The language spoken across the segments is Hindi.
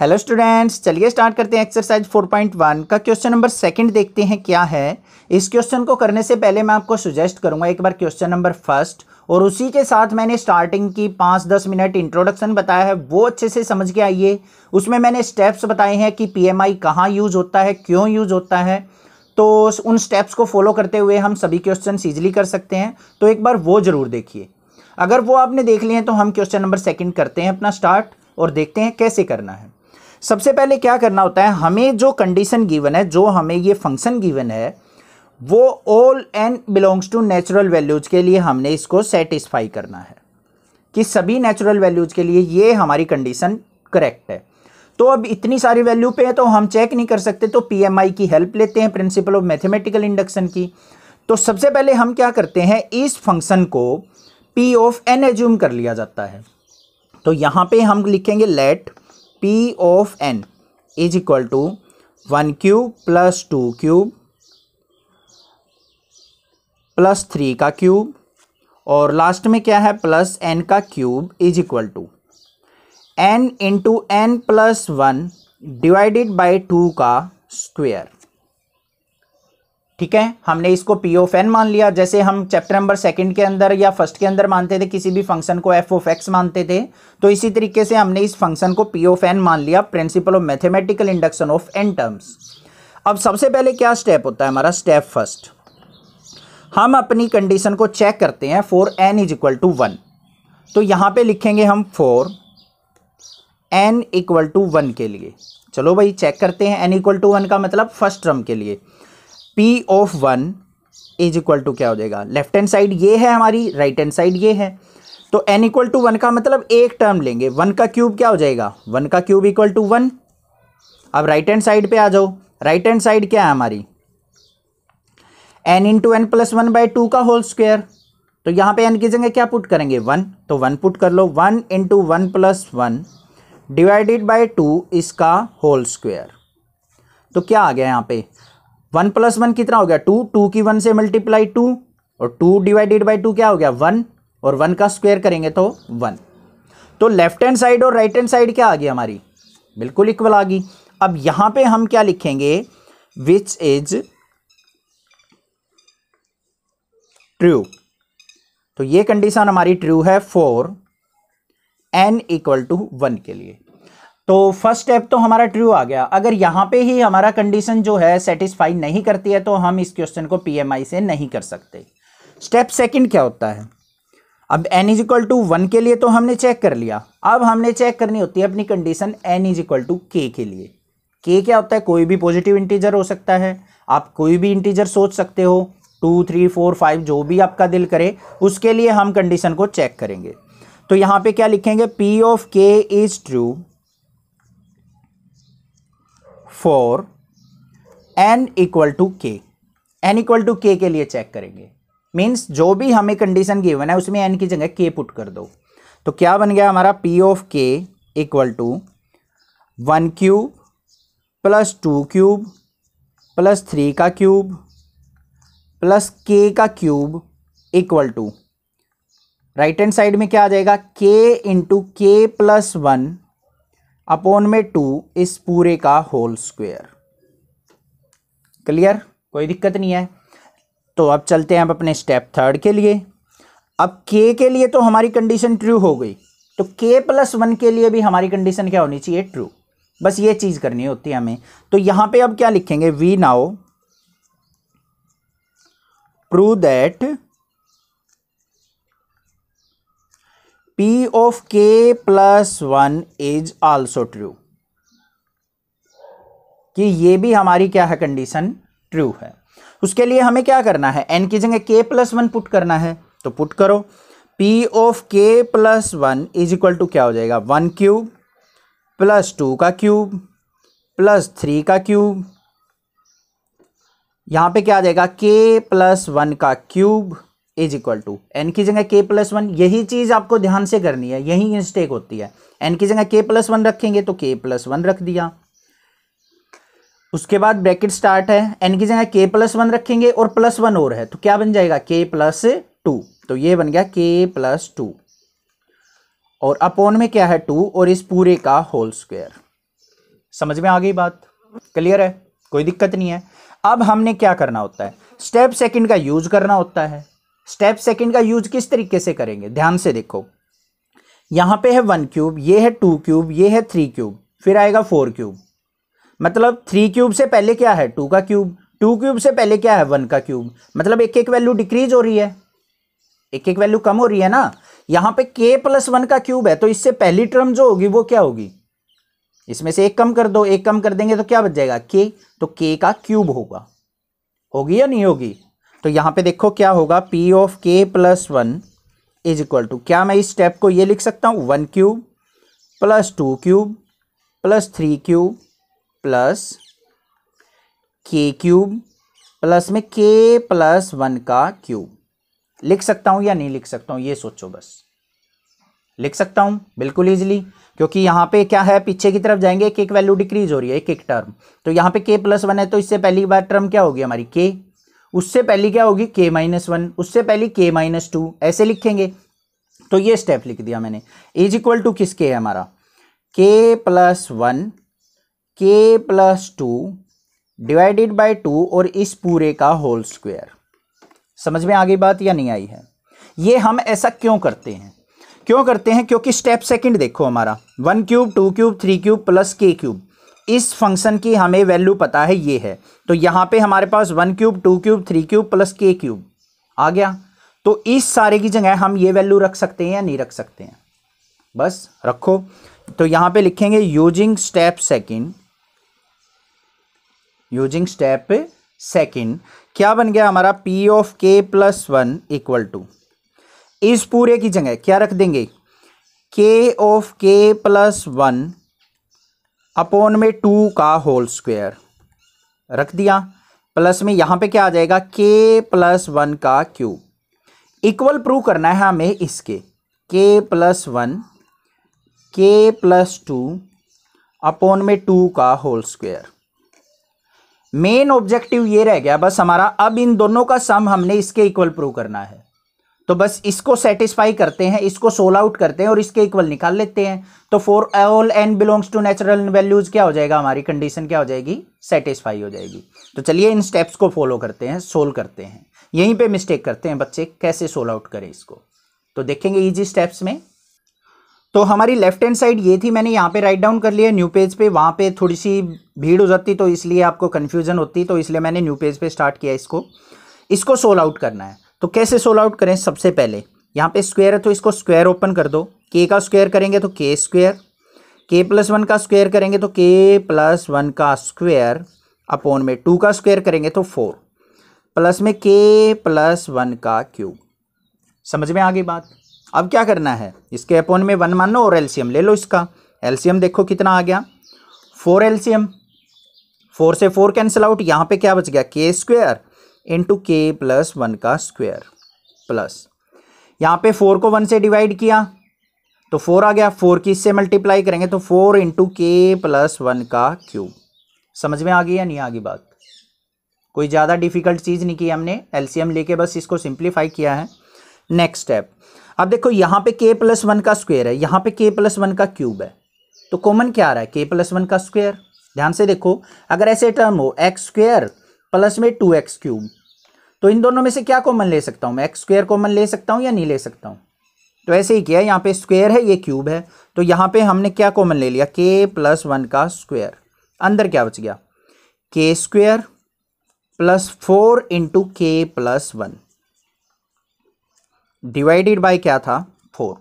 हेलो स्टूडेंट्स चलिए स्टार्ट करते हैं एक्सरसाइज 4.1 का क्वेश्चन नंबर सेकंड देखते हैं क्या है इस क्वेश्चन को करने से पहले मैं आपको सुजेस्ट करूंगा एक बार क्वेश्चन नंबर फर्स्ट और उसी के साथ मैंने स्टार्टिंग की पाँच दस मिनट इंट्रोडक्शन बताया है वो अच्छे से समझ के आइए उसमें मैंने स्टेप्स बताए हैं कि पी एम यूज़ होता है क्यों यूज़ होता है तो उन स्टेप्स को फॉलो करते हुए हम सभी क्वेश्चन ईजिली कर सकते हैं तो एक बार वो ज़रूर देखिए अगर वो आपने देख लिए हैं तो हम क्वेश्चन नंबर सेकेंड करते हैं अपना स्टार्ट और देखते हैं कैसे करना है सबसे पहले क्या करना होता है हमें जो कंडीशन गिवन है जो हमें ये फंक्शन गिवन है वो all N belongs to natural values के लिए हमने इसको सेटिस्फाई करना है कि सभी नेचुरल वैल्यूज़ के लिए ये हमारी कंडीशन करेक्ट है तो अब इतनी सारी वैल्यू पे है तो हम चेक नहीं कर सकते तो पीएमआई की हेल्प लेते हैं प्रिंसिपल ऑफ मैथमेटिकल इंडक्शन की तो सबसे पहले हम क्या करते हैं इस फंक्शन को पी ऑफ एन एज्यूम कर लिया जाता है तो यहाँ पे हम लिखेंगे let P of N is equal to one cube plus two cube plus three का क्यूब और लास्ट में क्या है प्लस एन का cube is equal to N into N plus one divided by two का स्क्वेयर ठीक है हमने इसको पी ओ एन मान लिया जैसे हम चैप्टर नंबर सेकंड के अंदर या फर्स्ट के अंदर मानते थे किसी भी फंक्शन को एफ ऑफ एक्स मानते थे तो इसी तरीके से हमने इस फंक्शन को पी ऑफ एन मान लिया principle of mathematical induction of N terms अब सबसे पहले क्या स्टेप होता है हमारा स्टेप फर्स्ट हम अपनी कंडीशन को चेक करते हैं for N is equal to one तो यहाँ पे लिखेंगे हम for N equal to one के लिए चलो भाई चेक करते हैं एन इक्वल टू वन का मतलब फर्स्ट टर्म के लिए P of one is equal to क्या हो जाएगा लेफ्ट हैंड साइड ये है हमारी राइट हैंड साइड ये है तो एन इक्वल टू वन का मतलब एक टर्म लेंगे वन का क्यूब क्या हो जाएगा वन का क्यूब इक्वल टू वन अब राइट हैंड साइड पे आ जाओ राइट हैंड साइड क्या है हमारी N into N plus one by two का होल स्क्वेयर तो यहाँ पे एन की जगह क्या पुट करेंगे वन तो वन पुट कर लो one into one plus one divided by two इसका होल स्क्वेयर तो क्या आ गया यहाँ पे वन प्लस वन कितना हो गया टू टू की वन से मल्टीप्लाई टू और टू डिवाइडेड बाई टू क्या हो गया वन और वन का स्क्वेयर करेंगे तो वन तो लेफ्ट हैंड साइड और राइट हैंड साइड क्या आ गई हमारी बिल्कुल इक्वल आ गई अब यहां पे हम क्या लिखेंगे विच इज ट्रू तो ये कंडीशन हमारी ट्रू है for N equal to one के लिए तो फर्स्ट स्टेप तो हमारा ट्रू आ गया अगर यहाँ पे ही हमारा कंडीशन जो है सेटिस्फाई नहीं करती है तो हम इस क्वेश्चन को पीएमआई से नहीं कर सकते स्टेप सेकंड क्या होता है अब N is equal to one के लिए तो हमने चेक कर लिया अब हमने चेक करनी होती है अपनी condition N is equal to K के लिए के क्या होता है कोई भी पॉजिटिव इंटीजर हो सकता है आप कोई भी इंटीजर सोच सकते हो टू थ्री फोर फाइव जो भी आपका दिल करे उसके लिए हम कंडीशन को चेक करेंगे तो यहाँ पे क्या लिखेंगे P of K is true for N equal to K N equal to K के लिए चेक करेंगे मीन्स जो भी हमें कंडीशन गिवन है उसमें एन की जगह के पुट कर दो तो क्या बन गया हमारा P of K equal to one cube plus two cube plus three का क्यूब प्लस के का cube equal to right hand side में क्या आ जाएगा K into K plus one upon में टू इस पूरे का होल स्क्वेयर क्लियर कोई दिक्कत नहीं है तो अब चलते हैं अब अपने स्टेप थर्ड के लिए अब के के लिए तो हमारी कंडीशन ट्रू हो गई तो के प्लस वन के लिए भी हमारी कंडीशन क्या होनी चाहिए ट्रू बस ये चीज़ करनी होती है हमें तो यहां पे अब क्या लिखेंगे we now prove that P of K plus one is also true कि ये भी हमारी क्या है कंडीशन ट्रू है उसके लिए हमें क्या करना है एन की जगह के प्लस वन पुट करना है तो पुट करो P of K plus one is equal to क्या हो जाएगा वन क्यूब प्लस टू का क्यूब प्लस थ्री का क्यूब यहां पे क्या आ जाएगा के प्लस वन का cube is equal to N की जगह के प्लस वन यही चीज़ आपको ध्यान से करनी है यही मिस्टेक होती है एन की जगह के प्लस वन रखेंगे तो के प्लस वन रख दिया उसके बाद ब्रैकेट स्टार्ट है एन की जगह के प्लस वन रखेंगे और प्लस वन और है तो क्या बन जाएगा के प्लस टू तो ये बन गया के प्लस टू और अपोन में क्या है टू और इस पूरे का होल स्क्वायर समझ में आ गई बात क्लियर है कोई दिक्कत नहीं है अब हमने क्या करना होता है स्टेप सेकंड का यूज करना होता है स्टेप सेकंड का यूज किस तरीके से करेंगे ध्यान से देखो यहाँ पे है वन क्यूब ये है टू क्यूब ये है थ्री क्यूब फिर आएगा फोर क्यूब मतलब थ्री क्यूब से पहले क्या है टू का क्यूब टू क्यूब से पहले क्या है वन का क्यूब मतलब एक एक वैल्यू डिक्रीज हो रही है एक एक वैल्यू कम हो रही है ना यहाँ पे के प्लस वन का क्यूब है तो इससे पहली टर्म जो होगी वो क्या होगी इसमें से एक कम कर दो एक कम कर देंगे तो क्या बच जाएगा के तो के का क्यूब होगा होगी या नहीं होगी तो यहाँ पे देखो क्या होगा P of K plus one is equal to क्या मैं इस स्टेप को ये लिख सकता हूँ one cube plus two cube plus three cube plus K cube plus में के प्लस वन का क्यूब लिख सकता हूँ या नहीं लिख सकता हूँ ये सोचो बस लिख सकता हूँ बिल्कुल ईजिली क्योंकि यहाँ पे क्या है पीछे की तरफ जाएंगे एक एक वैल्यू डिक्रीज हो रही है एक एक टर्म तो यहाँ पे के प्लस वन है तो इससे पहली बार टर्म क्या होगी हमारी के उससे पहले क्या होगी के माइनस वन उससे पहले के माइनस टू ऐसे लिखेंगे तो ये स्टेप लिख दिया मैंने इज इक्वल टू किसके है हमारा K plus one K plus two divided by two और इस पूरे का होल स्क्वायर समझ में आगे बात या नहीं आई है ये हम ऐसा क्यों करते हैं क्यों करते हैं क्योंकि स्टेप सेकंड देखो हमारा one cube two cube three cube plus K cube इस फंक्शन की हमें वैल्यू पता है ये है तो यहाँ पे हमारे पास one cube two cube three cube plus K cube आ गया तो इस सारे की जगह हम ये वैल्यू रख सकते हैं या नहीं रख सकते हैं बस रखो तो यहाँ पे लिखेंगे using step second using step second क्या बन गया हमारा P of K plus one equal to इस पूरे की जगह क्या रख देंगे K of K plus one upon में टू का होल स्क्वायर रख दिया प्लस में यहाँ पे क्या आ जाएगा के प्लस वन का क्यूब इक्वल प्रूव करना है हमें इसके K plus one K plus two upon में टू का होल स्क्वायर मेन ऑब्जेक्टिव ये रह गया बस हमारा अब इन दोनों का सम हमने इसके इक्वल प्रूव करना है तो बस इसको सेटिस्फाई करते हैं इसको सोल आउट करते हैं और इसके इक्वल निकाल लेते हैं तो for all N belongs to natural values क्या हो जाएगा हमारी कंडीशन क्या हो जाएगी सेटिस्फाई हो जाएगी तो चलिए इन स्टेप्स को फॉलो करते हैं सोल्व करते हैं यहीं पे मिस्टेक करते हैं बच्चे कैसे सोल आउट करें इसको तो देखेंगे ईजी स्टेप्स में तो हमारी लेफ्ट हैंड साइड ये थी मैंने यहाँ पे राइट डाउन कर लिया न्यू पेज पे वहाँ पे थोड़ी सी भीड़ हो जाती तो इसलिए आपको कन्फ्यूजन होती तो इसलिए मैंने न्यू पेज पे स्टार्ट किया इसको इसको सोल आउट करना है तो कैसे सोल आउट करें सबसे पहले यहाँ पे स्क्वायर है तो इसको स्क्वायर ओपन कर दो के का स्क्वायर करेंगे तो के स्क्वायर के प्लस वन का स्क्वायर करेंगे तो के प्लस वन का स्क्वायर अपॉन में टू का स्क्वायर करेंगे तो फोर प्लस में के प्लस वन का क्यूब समझ में आ गई बात अब क्या करना है इसके अपॉन में वन मान लो और एलसीएम ले लो इसका एलसीएम देखो कितना आ गया फोर एलसीएम फोर से फोर कैंसिल आउट यहाँ पे क्या बच गया K square into K plus one का स्क्वायर प्लस यहाँ पे फोर को वन से डिवाइड किया तो फोर आ गया फोर की इससे मल्टीप्लाई करेंगे तो four into K plus one का क्यूब समझ में आ गई या नहीं आ गई बात कोई ज़्यादा डिफिकल्ट चीज़ नहीं की हमने एलसीएम लेके बस इसको सिंप्लीफाई किया है नेक्स्ट स्टेप अब देखो यहाँ पे के प्लस वन का स्क्वायर है यहाँ पे के प्लस वन का क्यूब है तो कॉमन क्या आ रहा है के प्लस वन का स्क्वायर ध्यान से देखो अगर ऐसे टर्म हो एक्स स्क्वेयर प्लस में टू एक्स क्यूब तो इन दोनों में से क्या कॉमन ले सकता हूँ मैं एक्स स्क्वेयर कॉमन ले सकता हूँ या नहीं ले सकता हूँ तो ऐसे ही किया यहाँ पे स्क्वेयर है ये क्यूब है तो यहाँ पे हमने क्या कॉमन ले लिया के प्लस वन का स्क्वेयर अंदर क्या बच गया K square plus four into K plus one divided by क्या था फोर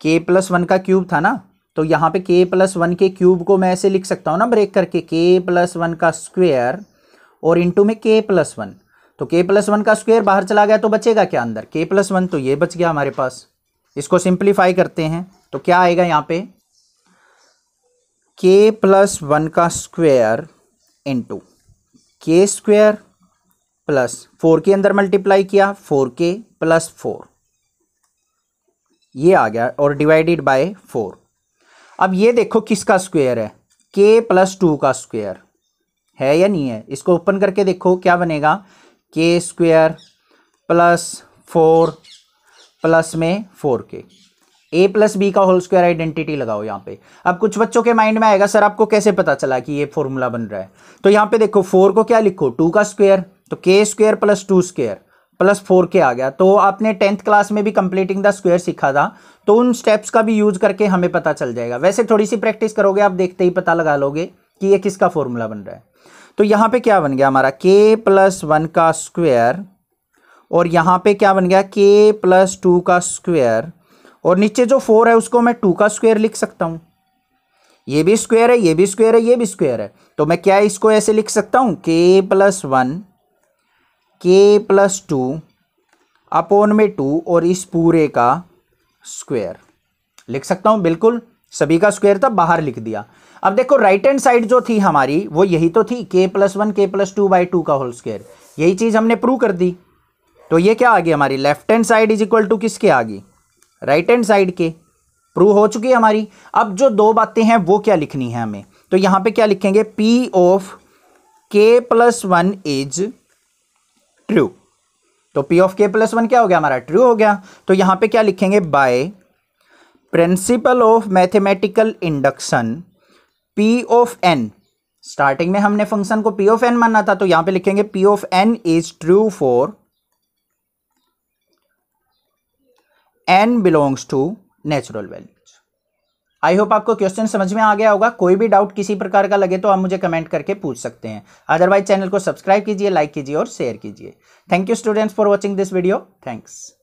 के प्लस वन का क्यूब था ना तो यहाँ पे के प्लस वन के क्यूब को मैं ऐसे लिख सकता हूँ ना ब्रेक करके के प्लस वन का स्क्वेयर और इंटू में के प्लस वन तो के प्लस वन का स्क्वेयर बाहर चला गया तो बचेगा क्या अंदर के प्लस वन तो ये बच गया हमारे पास इसको सिंप्लीफाई करते हैं तो क्या आएगा यहाँ पे के प्लस वन का square into K square plus four के अंदर मल्टीप्लाई किया फोर के प्लस फोर ये आ गया और डिवाइडेड बाय फोर अब ये देखो किसका स्क्वेयर है के प्लस टू का स्क्वेयर है या नहीं है इसको ओपन करके देखो क्या बनेगा K square plus four plus में four K A plus B का होल स्क्वायर आइडेंटिटी लगाओ यहाँ पे अब कुछ बच्चों के माइंड में आएगा सर आपको कैसे पता चला कि ये फॉर्मूला बन रहा है तो यहाँ पे देखो फोर को क्या लिखो टू का स्क्वायर तो K square plus two square plus four K आ गया तो आपने टेंथ क्लास में भी कंप्लीटिंग द स्क्वेयर सीखा था तो उन स्टेप्स का भी यूज करके हमें पता चल जाएगा वैसे थोड़ी सी प्रैक्टिस करोगे आप देखते ही पता लगा लोगे कि ये किसका फॉर्मूला बन रहा है तो यहाँ पे क्या बन गया हमारा के प्लस वन का स्क्वेयर और यहाँ पे क्या बन गया के प्लस टू का स्क्वेयर और नीचे जो फोर है उसको मैं टू का स्क्वेयर लिख सकता हूँ ये भी स्क्वेयर है ये भी स्क्वेयर है ये भी स्क्वेयर है तो मैं क्या इसको ऐसे लिख सकता हूँ K plus one K plus two upon में टू और इस पूरे का स्क्वायर लिख सकता हूँ बिल्कुल सभी का स्क्वायर था बाहर लिख दिया अब देखो राइट हैंड साइड जो थी हमारी वो यही तो थी K plus one K plus two by two का होल स्क्वायर यही चीज़ हमने प्रूव कर दी तो ये क्या आ गई हमारी left hand side is equal to किसके आ गई राइट हैंड साइड के प्रूव हो चुकी है हमारी अब जो दो बातें हैं वो क्या लिखनी है हमें तो यहाँ पे क्या लिखेंगे P of K plus one is true तो P of K plus one क्या हो गया हमारा ट्रू हो गया तो यहाँ पे क्या लिखेंगे by principle of mathematical induction P of N starting में हमने फंक्शन को पी ऑफ एन मानना था तो यहाँ पे लिखेंगे P of N is true for N belongs to natural value I hope आपको क्वेश्चन समझ में आ गया होगा कोई भी डाउट किसी प्रकार का लगे तो आप मुझे कमेंट करके पूछ सकते हैं अदरवाइज चैनल को सब्सक्राइब कीजिए लाइक कीजिए और शेयर कीजिए thank you students for watching this video thanks